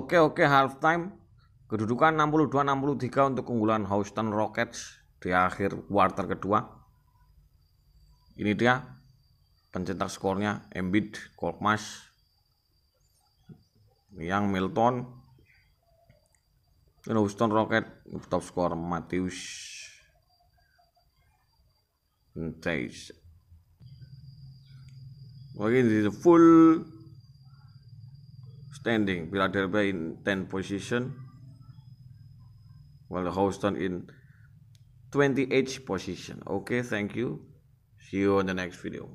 Oke oke half time kedudukan 62-63 untuk keunggulan Houston Rockets di akhir quarter kedua. Ini dia pencetak skornya Embiid, Korkmaz, yang Milton, dan Houston Rockets top skor Matius Chase. Lagi di full standing. Philadelphia in 10th position, while Houston in 28th position. Okay, thank you. See you on the next video.